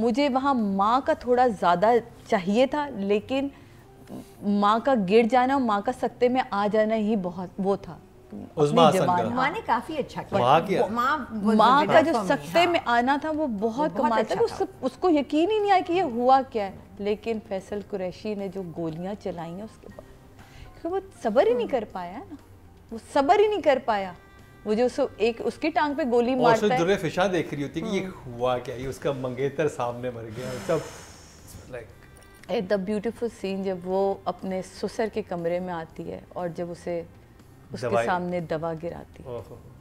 मुझे वहाँ माँ का थोड़ा ज़्यादा चाहिए था लेकिन माँ का गिर जाना माँ का सकते में आ जाना ही बहुत वो था माँ ने काफी अच्छा किया माँ माँ का जो तो सकते में आना था वो बहुत कमाल था अच्छा उसको उसको यकीन ही नहीं आया कि ये हुआ क्या है लेकिन फैसल कुरैशी ने जो गोलियाँ चलाई हैं उसके बाद क्योंकि वो सबर ही नहीं हम्म। कर पाया ना वो सबर ही नहीं कर पाया वो जो सो एक उसकी टांग पे गोली मारता है फिशा देख रही होती है कि ये हाँ। हुआ क्या ये उसका मंगेतर सामने मर गया सब लाइक द ब्यूटीफुल सीन जब वो अपने सुसर के कमरे में आती है और जब उसे उसके सामने दवा गिराती है